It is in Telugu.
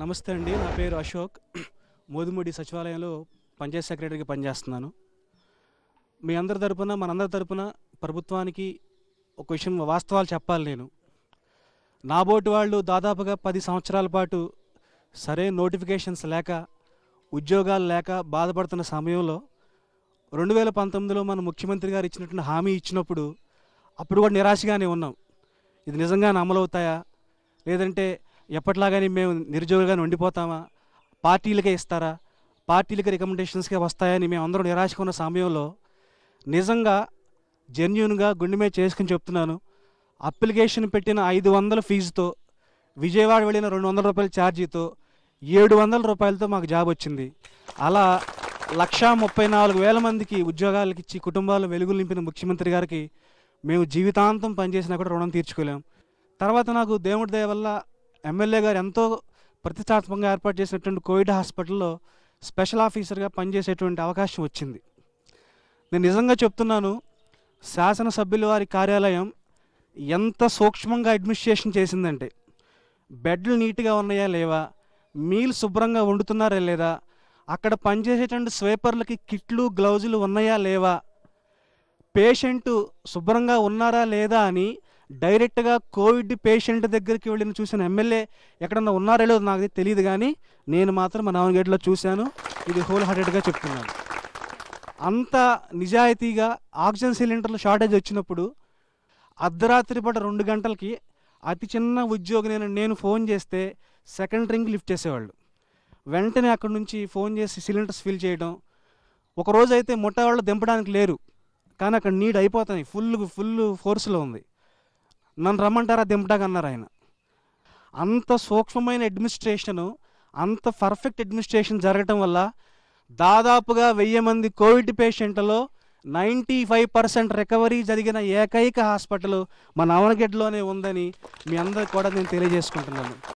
నమస్తే అండి నా పేరు అశోక్ మోదుముడి సచివాలయంలో పంచాయత్ సెక్రటరీకి పనిచేస్తున్నాను మీ అందరి తరపున మనందరి తరపున ప్రభుత్వానికి ఒక విషయం వాస్తవాలు చెప్పాలి నేను నా నాబోటి వాళ్ళు దాదాపుగా పది సంవత్సరాల పాటు సరే నోటిఫికేషన్స్ లేక ఉద్యోగాలు లేక బాధపడుతున్న సమయంలో రెండు వేల పంతొమ్మిదిలో మన ముఖ్యమంత్రి గారు ఇచ్చినటువంటి హామీ ఇచ్చినప్పుడు అప్పుడు కూడా నిరాశగానే ఉన్నాం ఇది నిజంగానే అమలవుతాయా లేదంటే ఎప్పటిలాగని మేము నిరుద్యోగులుగానే ఉండిపోతామా పార్టీలకే ఇస్తారా పార్టీలకి రికమెండేషన్స్కే వస్తాయని మేము అందరం నిరాశకున్న సమయంలో నిజంగా జెన్యున్గా గుండె మీద చేసుకుని చెప్తున్నాను అప్లికేషన్ పెట్టిన ఐదు వందల ఫీజుతో విజయవాడ వెళ్ళిన రెండు వందల రూపాయల ఛార్జీతో ఏడు వందల రూపాయలతో మాకు జాబ్ వచ్చింది అలా లక్షా ముప్పై నాలుగు వేల మందికి ఉద్యోగాలకు ఇచ్చి కుటుంబాలు వెలుగులు నింపిన ముఖ్యమంత్రి గారికి మేము జీవితాంతం పనిచేసినా కూడా రుణం తీర్చుకోలేం తర్వాత నాకు దేవుడి దయ వల్ల ఎమ్మెల్యే గారు ఎంతో ప్రతిష్టాత్మకంగా ఏర్పాటు చేసినటువంటి కోవిడ్ హాస్పిటల్లో స్పెషల్ ఆఫీసర్గా పనిచేసేటువంటి అవకాశం వచ్చింది నేను నిజంగా చెప్తున్నాను శాసనసభ్యుల వారి కార్యాలయం ఎంత సూక్ష్మంగా అడ్మినిస్ట్రేషన్ చేసిందంటే బెడ్లు నీట్గా ఉన్నాయా లేవా మీల్ శుభ్రంగా వండుతున్నారా లేదా అక్కడ పనిచేసేటువంటి స్వేపర్లకి కిట్లు గ్లౌజులు ఉన్నాయా లేవా పేషెంటు శుభ్రంగా ఉన్నారా లేదా అని డైరెక్ట్గా కోవిడ్ పేషెంట్ దగ్గరికి వెళ్ళిన చూసిన ఎమ్మెల్యే ఎక్కడన్నా ఉన్నారో లేదో నాకు తెలియదు కానీ నేను మాత్రం మా నావన్గేట్లో చూశాను ఇది హోల్ హార్టెడ్గా చెప్తున్నాను అంత నిజాయితీగా ఆక్సిజన్ సిలిండర్ల షార్టేజ్ వచ్చినప్పుడు అర్ధరాత్రి పూట రెండు గంటలకి అతి చిన్న ఉద్యోగి నేను నేను ఫోన్ చేస్తే సెకండ్ రింగ్ లిఫ్ట్ చేసేవాళ్ళు వెంటనే అక్కడి నుంచి ఫోన్ చేసి సిలిండర్స్ ఫిల్ చేయడం ఒకరోజు అయితే ముఠా దింపడానికి లేరు కానీ అక్కడ నీడ్ అయిపోతాయి ఫుల్ ఫుల్ ఫోర్స్లో ఉంది నన్ను రమ్మంటారా దింపటాగా అన్నారు ఆయన అంత సూక్ష్మమైన అడ్మినిస్ట్రేషను అంత పర్ఫెక్ట్ అడ్మినిస్ట్రేషన్ జరగటం వల్ల దాదాపుగా వెయ్యి మంది కోవిడ్ పేషెంట్లలో నైంటీ ఫైవ్ పర్సెంట్ రికవరీ జరిగిన ఏకైక హాస్పిటల్ మన అవనగడ్డలోనే ఉందని మీ అందరికి కూడా నేను తెలియజేసుకుంటున్నాను